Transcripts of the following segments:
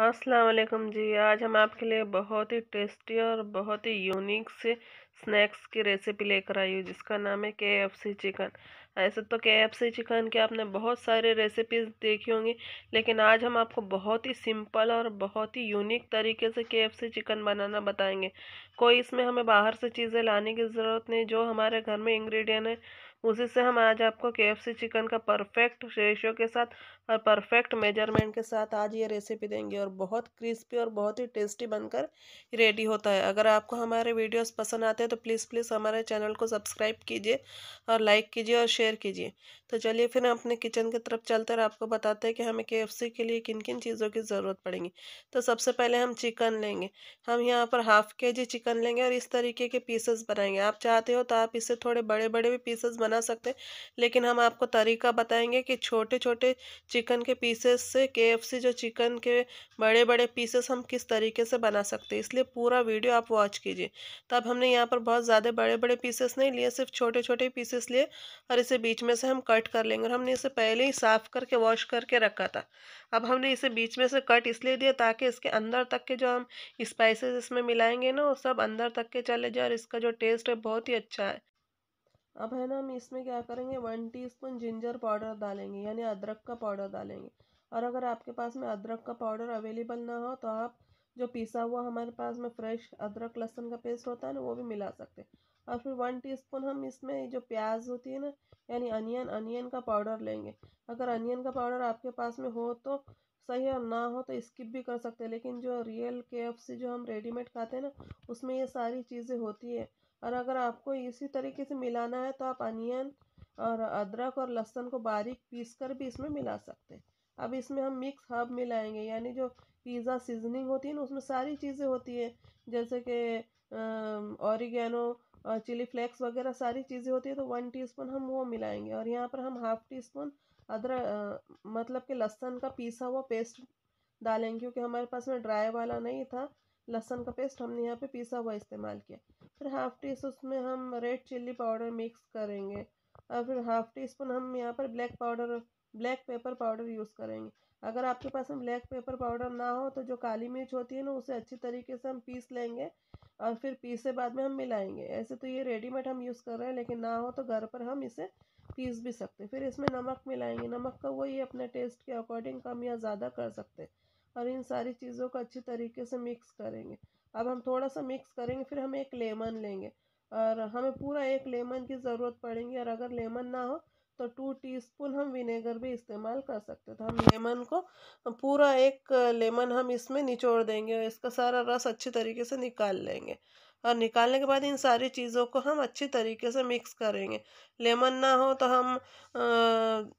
अस्सलाम वालेकुम जी आज हम आपके लिए बहुत ही टेस्टी और बहुत ही यूनिक से स्नैक्स की रेसिपी लेकर आई हूँ जिसका नाम है के एफ सी चिकन ऐसे तो के एफ सी चिकन की आपने बहुत सारे रेसिपीज़ देखी होंगी लेकिन आज हम आपको बहुत ही सिंपल और बहुत ही यूनिक तरीके से के एफ सी चिकन बनाना बताएंगे कोई इसमें हमें बाहर से चीज़ें लाने की ज़रूरत नहीं जो हमारे घर में इंग्रेडिएंट है उसी से हम आज आपको के एफ सी चिकन का परफेक्ट रेशियो के साथ और परफेक्ट मेजरमेंट के साथ आज ये रेसिपी देंगे और बहुत क्रिस्पी और बहुत ही टेस्टी बनकर रेडी होता है अगर आपको हमारे वीडियोस पसंद आते हैं तो प्लीज़ प्लीज़ हमारे चैनल को सब्सक्राइब कीजिए और लाइक कीजिए और शेयर कीजिए तो चलिए फिर हम अपने किचन की तरफ चलते और आपको बताते हैं कि हमें के के लिए किन किन चीज़ों की ज़रूरत पड़ेगी तो सबसे पहले हम चिकन लेंगे हम यहाँ पर हाफ़ के जी चिकन लेंगे और इस तरीके के पीसेस बनाएंगे आप चाहते हो तो आप इससे थोड़े बड़े बड़े भी पीसेस बना सकते हैं लेकिन हम आपको तरीका बताएंगे कि छोटे छोटे चिकन के पीसेस से के जो चिकन के बड़े बड़े पीसेस हम किस तरीके से बना सकते हैं इसलिए पूरा वीडियो आप वॉच कीजिए तब हमने यहाँ पर बहुत ज़्यादा बड़े बड़े पीसेस नहीं लिए सिर्फ छोटे छोटे पीसेस लिए और इसे बीच में से हम कट कर लेंगे और हमने इसे पहले ही साफ़ करके वॉश करके रखा था अब हमने इसे बीच में से कट इसलिए दिया ताकि इसके अंदर तक के जो हम स्पाइसेस इसमें मिलाएंगे ना वो सब अंदर तक के चले जाए और इसका जो टेस्ट है बहुत ही अच्छा है अब है ना हम इसमें क्या करेंगे वन टीस्पून जिंजर पाउडर डालेंगे यानी अदरक का पाउडर डालेंगे और अगर आपके पास में अदरक का पाउडर अवेलेबल ना हो तो आप जो पिसा हुआ हमारे पास में फ्रेश अदरक लहसुन का पेस्ट होता है ना वो भी मिला सकते हैं और फिर वन टीस्पून हम इसमें जो प्याज होती है ना यानी अनियन अनियन का पाउडर लेंगे अगर अनियन का पाउडर आपके पास में हो तो सही और ना हो तो स्किप भी कर सकते हैं लेकिन जो रियल के जो हम रेडीमेड खाते हैं ना उसमें ये सारी चीज़ें होती है और अगर आपको इसी तरीके से मिलाना है तो आप अनियन और अदरक और लहसुन को बारीक पीस कर भी इसमें मिला सकते हैं अब इसमें हम मिक्स हर्ब मिलाएंगे यानी जो पिज़्ज़ा सीजनिंग होती है ना उसमें सारी चीज़ें होती है जैसे कि ऑरिगेनो और चिली फ्लेक्स वगैरह सारी चीज़ें होती है तो वन टीस्पून हम वो मिलाएंगे और यहाँ पर हम हाफ टी स्पून अदरक मतलब कि लहसुन का पीसा हुआ पेस्ट डालेंगे क्योंकि हमारे पास में ड्राई वाला नहीं था लहसुन का पेस्ट हमने यहाँ पे पीसा हुआ इस्तेमाल किया फिर हाफ टी उसमें हम रेड चिल्ली पाउडर मिक्स करेंगे और फिर हाफ टी स्पून हम यहाँ पर black powder black pepper powder use करेंगे अगर आपके पास में ब्लैक पेपर पाउडर ना हो तो जो काली मिर्च होती है ना उसे अच्छी तरीके से हम पीस लेंगे और फिर पीसे बाद में हम मिलाएंगे ऐसे तो ये रेडीमेड हम यूज़ कर रहे हैं लेकिन ना हो तो घर पर हम इसे पीस भी सकते फिर इसमें नमक मिलाएंगे नमक का वही अपने टेस्ट के अकॉर्डिंग कम या ज़्यादा कर सकते और इन सारी चीज़ों को अच्छी तरीके से मिक्स करेंगे अब हम थोड़ा सा मिक्स करेंगे फिर हम एक लेमन लेंगे और हमें पूरा एक लेमन की ज़रूरत पड़ेगी और अगर लेमन ना हो तो टू टीस्पून हम विनेगर भी इस्तेमाल कर सकते तो हम लेमन को पूरा एक लेमन हम इसमें निचोड़ देंगे और इसका सारा रस अच्छी तरीके से निकाल लेंगे और निकालने के बाद इन सारी चीज़ों को हम अच्छी तरीके से मिक्स करेंगे लेमन ना हो तो हम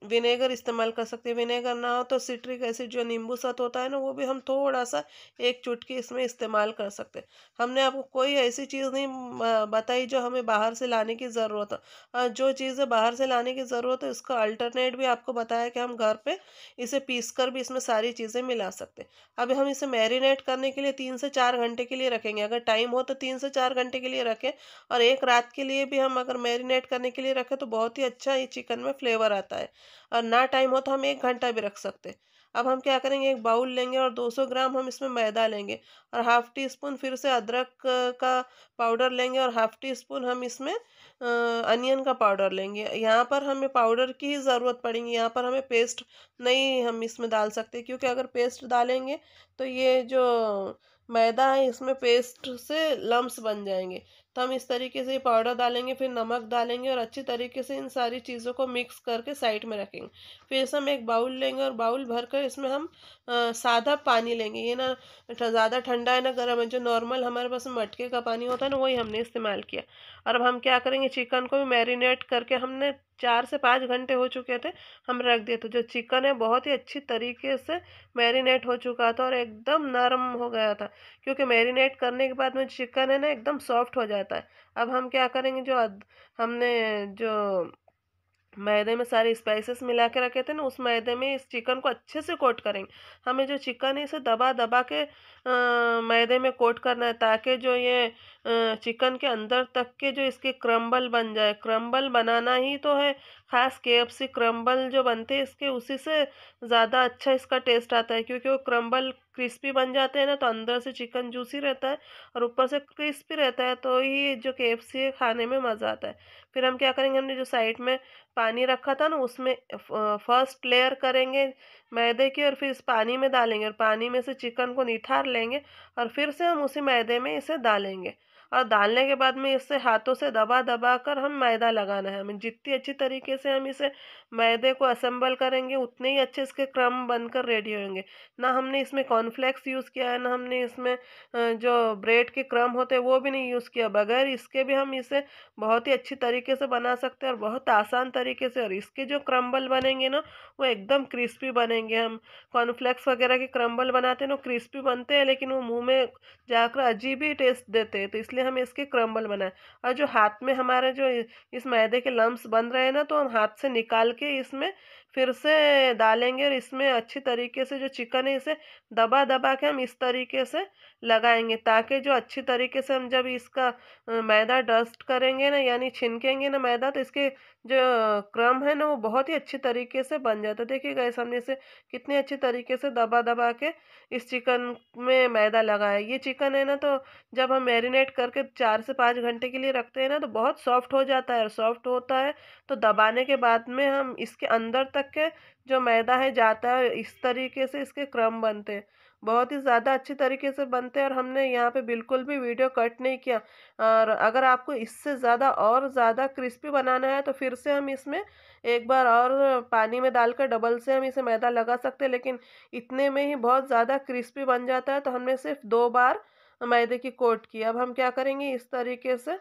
विनेगर इस्तेमाल कर सकते हैं विनेगर ना हो तो सिट्रिक एसिड जो नींबू सत होता है ना वो भी हम थोड़ा सा एक चुटकी इसमें इस्तेमाल कर सकते हैं हमने आपको कोई ऐसी चीज़ नहीं बताई जो हमें बाहर से लाने की ज़रूरत हो जो चीज़ें बाहर से लाने की ज़रूरत है उसका अल्टरनेट भी आपको बताया कि हम घर पर इसे पीस कर भी इसमें सारी चीज़ें मिला सकते हैं अभी हम इसे मैरिनेट करने के लिए तीन से चार घंटे के लिए रखेंगे अगर टाइम हो तो तीन से चार घंटे के लिए रखें और एक रात के लिए भी हम अगर मैरिनेट करने के लिए रखें तो बहुत ही अच्छा ये चिकन में फ्लेवर आता है और ना टाइम हो तो हम एक घंटा भी रख सकते हैं अब हम क्या करेंगे एक बाउल लेंगे और 200 ग्राम हम इसमें मैदा लेंगे और हाफ़ टी स्पून फिर से अदरक का पाउडर लेंगे और हाफ़ टी स्पून हम इसमें अनियन का पाउडर लेंगे यहाँ पर हमें पाउडर की ही ज़रूरत पड़ेगी यहाँ पर हमें पेस्ट नहीं हम इसमें डाल सकते क्योंकि अगर पेस्ट डालेंगे तो ये जो मैदा है इसमें पेस्ट से लम्स बन जाएंगे तो हम इस तरीके से पाउडर डालेंगे फिर नमक डालेंगे और अच्छी तरीके से इन सारी चीज़ों को मिक्स करके साइड में रखेंगे फिर हम एक बाउल लेंगे और बाउल भर कर इसमें हम आ, सादा पानी लेंगे ये ना ज़्यादा ठंडा है ना गर्म है जो नॉर्मल हमारे पास मटके का पानी होता है ना वही हमने इस्तेमाल किया और अब हम क्या करेंगे चिकन को भी मैरिनेट करके हमने चार से पाँच घंटे हो चुके थे हम रख दिए तो जो चिकन है बहुत ही अच्छी तरीके से मैरिनेट हो चुका था और एकदम नरम हो गया था क्योंकि मैरिनेट करने के बाद में चिकन है ना एकदम सॉफ्ट हो जाता है अब हम क्या करेंगे जो हमने जो मैदे में सारे स्पाइसेस मिला के रखे थे ना उस मैदे में इस चिकन को अच्छे से कोट करेंगे हमें जो चिकन है इसे दबा दबा के आ, मैदे में कोट करना है ताकि जो ये आ, चिकन के अंदर तक के जो इसके क्रम्बल बन जाए क्रम्बल बनाना ही तो है ख़ास के एफ सी क्रम्बल जो बनते हैं इसके उसी से ज़्यादा अच्छा इसका टेस्ट आता है क्योंकि वो क्रम्बल क्रिस्पी बन जाते हैं ना तो अंदर से चिकन जूसी रहता है और ऊपर से क्रिस्पी रहता है तो ही जो के है खाने में मज़ा आता है फिर हम क्या करेंगे हमने जो साइड में पानी रखा था ना उसमें फर्स्ट लेयर करेंगे मैदे की और फिर इस पानी में डालेंगे और पानी में से चिकन को निठार लेंगे और फिर से हम उसी मैदे में इसे डालेंगे और डालने के बाद में इससे हाथों से दबा दबा कर हम मैदा लगाना है हमें जितनी अच्छी तरीके से हम इसे मैदे को असम्बल करेंगे उतने ही अच्छे इसके क्रम बनकर रेडी होंगे ना हमने इसमें कॉर्नफ्लेक्स यूज़ किया है ना हमने इसमें जो ब्रेड के क्रम होते हैं वो भी नहीं यूज़ किया बगैर इसके भी हम इसे बहुत ही अच्छी तरीके से बना सकते हैं और बहुत आसान तरीके से और इसके जो क्रम्बल बनेंगे ना वो एकदम क्रिस्पी बनेंगे हम कॉर्नफ्लेक्स वगैरह के क्रम्बल बनाते हैं ना क्रिस्पी बनते हैं लेकिन वो मुँह में जाकर अजीब ही टेस्ट देते हैं तो इसलिए हमें इसके क्रम्बल बनाए और जो हाथ में हमारे जो इस मैदे के लम्ब्स बन रहे हैं ना तो हम हाथ से निकाल के इसमें फिर से डालेंगे और इसमें अच्छी तरीके से जो चिकन है इसे दबा दबा के हम इस तरीके से लगाएंगे ताकि जो अच्छी तरीके से हम जब इसका मैदा डस्ट करेंगे ना यानी छिनकेंगे ना मैदा तो इसके जो क्रम है ना वो बहुत ही अच्छी तरीके से बन जाता है देखिए गए हमने इसे कितने अच्छे तरीके से दबा दबा के इस चिकन में मैदा लगाया ये चिकन है ना तो जब हम मैरिनेट करके चार से पाँच घंटे के लिए रखते हैं ना तो बहुत सॉफ्ट हो जाता है और सॉफ्ट होता है तो दबाने के बाद में हम इसके अंदर तक तक के जो मैदा है जाता है इस तरीके से इसके क्रम बनते हैं बहुत ही ज़्यादा अच्छी तरीके से बनते हैं और हमने यहाँ पे बिल्कुल भी वीडियो कट नहीं किया और अगर आपको इससे ज़्यादा और ज़्यादा क्रिस्पी बनाना है तो फिर से हम इसमें एक बार और पानी में डालकर डबल से हम इसे मैदा लगा सकते हैं लेकिन इतने में ही बहुत ज़्यादा क्रिस्पी बन जाता है तो हमने सिर्फ दो बार मैदे की कोट की अब हम क्या करेंगे इस तरीके से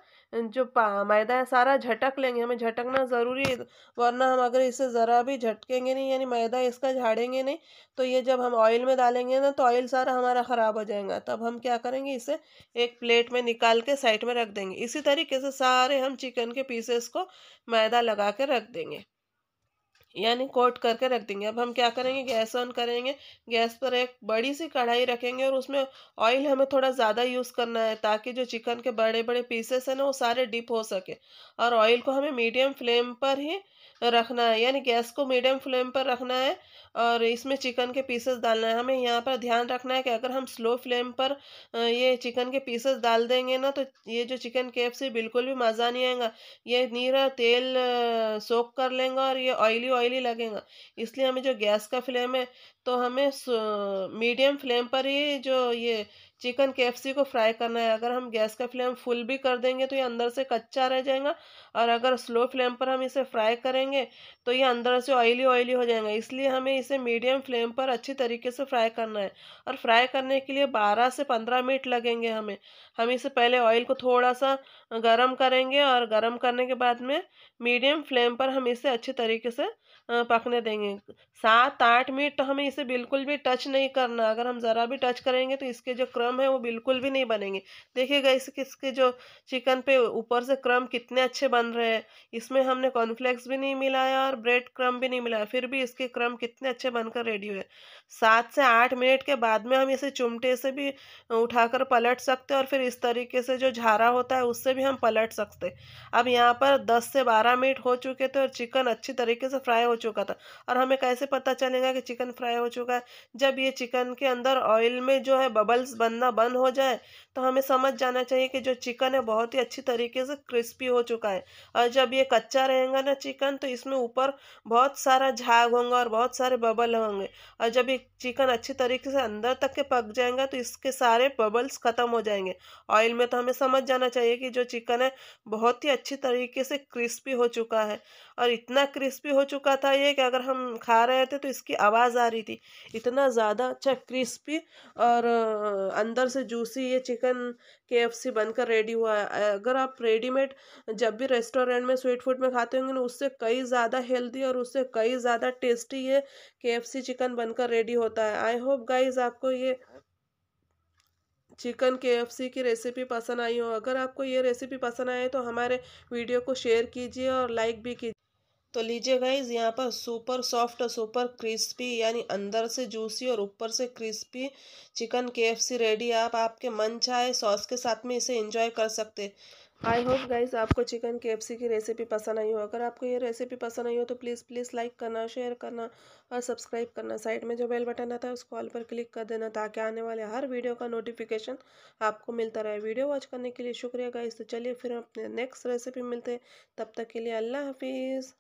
जो मैदा है सारा झटक लेंगे हमें झटकना ज़रूरी है वरना हम अगर इसे ज़रा भी झटकेंगे नहीं यानी मैदा इसका झाड़ेंगे नहीं तो ये जब हम ऑयल में डालेंगे ना तो ऑयल सारा हमारा ख़राब हो जाएगा तब हम क्या करेंगे इसे एक प्लेट में निकाल के साइड में रख देंगे इसी तरीके से सारे हम चिकन के पीसेस को मैदा लगा के रख देंगे यानी कोट करके रख देंगे अब हम क्या करेंगे गैस ऑन करेंगे गैस पर एक बड़ी सी कढ़ाई रखेंगे और उसमें ऑयल हमें थोड़ा ज़्यादा यूज़ करना है ताकि जो चिकन के बड़े बड़े पीसेस हैं ना वो सारे डिप हो सके और ऑयल को हमें मीडियम फ्लेम पर ही रखना है यानी गैस को मीडियम फ्लेम पर रखना है और इसमें चिकन के पीसेस डालना है हमें यहाँ पर ध्यान रखना है कि अगर हम स्लो फ्लेम पर ये चिकन के पीसेस डाल देंगे ना तो ये जो चिकन केफ से बिल्कुल भी मज़ा नहीं आएगा ये नीरा तेल सोख कर लेंगे और ये ऑयली ऑयली लगेगा इसलिए हमें जो गैस का फ्लेम है तो हमें मीडियम फ्लेम पर ही जो ये चिकन केएफसी को फ्राई करना है अगर हम गैस का फ्लेम फुल भी कर देंगे तो ये अंदर से कच्चा रह जाएगा और अगर स्लो फ्लेम पर हम इसे फ्राई करेंगे तो ये अंदर से ऑयली ऑयली हो जाएगा इसलिए हमें इसे मीडियम फ्लेम पर अच्छी तरीके से फ्राई करना है और फ्राई करने के लिए बारह से पंद्रह मिनट लगेंगे हमें हम इसे पहले ऑयल को थोड़ा सा गर्म करेंगे और गर्म करने के बाद में मीडियम फ्लेम पर हम इसे अच्छी तरीके से पकने देंगे सात आठ मिनट तो हमें इसे बिल्कुल भी टच नहीं करना अगर हम ज़रा भी टच करेंगे तो इसके जो क्रम है वो बिल्कुल भी नहीं बनेंगे देखिएगा इसके इसके जो चिकन पे ऊपर से क्रम कितने अच्छे बन रहे हैं इसमें हमने कॉर्नफ्लेक्स भी नहीं मिलाया और ब्रेड क्रम भी नहीं मिलाया फिर भी इसके क्रम कितने अच्छे बनकर रेडी हुए सात से आठ मिनट के बाद में हम इसे चुमटे से भी उठाकर पलट सकते और फिर इस तरीके से जो झारा होता है उससे भी हम पलट सकते अब यहाँ पर दस से बारह मिनट हो चुके थे और चिकन अच्छी तरीके से फ्राई हो चुका था और हमें कैसे पता चलेगा कि चिकन फ्राई हो चुका है जब ये चिकन के अंदर ऑयल में जो है बबल्स बनना बंद हो जाए तो हमें समझ जाना चाहिए कि जो चिकन है बहुत ही अच्छी तरीके से क्रिस्पी हो चुका है और जब ये कच्चा रहेगा ना चिकन तो इसमें ऊपर बहुत सारा झाग होंगे और बहुत सारे बबल होंगे और जब ये चिकन अच्छी तरीके से अंदर तक के पक जाएगा तो इसके सारे बबल्स ख़त्म हो जाएंगे ऑयल में तो हमें समझ जाना चाहिए कि जो चिकन है बहुत ही अच्छी तरीके से क्रिस्पी हो चुका है और इतना क्रिस्पी हो चुका था ये कि अगर हम खा रहे थे तो इसकी आवाज़ आ रही थी इतना ज़्यादा अच्छा क्रिस्पी और अंदर से जूसी ये चिकन के बनकर रेडी हुआ है अगर आप रेडीमेड जब भी रेस्टोरेंट में स्वीट फूड में खाते होंगे ना उससे कई ज़्यादा हेल्दी और उससे कई ज़्यादा टेस्टी ये के चिकन बनकर रेडी होता है आई होप गाइज आपको ये चिकन के की रेसिपी पसंद आई हो अगर आपको ये रेसिपी पसंद आए तो हमारे वीडियो को शेयर कीजिए और लाइक भी कीजिए तो लीजिए गाइज यहाँ पर सुपर सॉफ्ट सुपर क्रिस्पी यानी अंदर से जूसी और ऊपर से क्रिस्पी चिकन केएफसी रेडी आप आपके मन चाहे सॉस के साथ में इसे एंजॉय कर सकते आई होप गाइज आपको चिकन केएफसी की रेसिपी पसंद आई हो अगर आपको ये रेसिपी पसंद आई हो तो प्लीज़ प्लीज़ लाइक करना शेयर करना और सब्सक्राइब करना साइड में जो बेल बटन आता है उस कॉल पर क्लिक कर देना ताकि आने वाले हर वीडियो का नोटिफिकेशन आपको मिलता रहे वीडियो वॉच करने के लिए शुक्रिया गाइज तो चलिए फिर अपने नेक्स्ट रेसिपी मिलते तब तक के लिए अल्लाह हाफिज़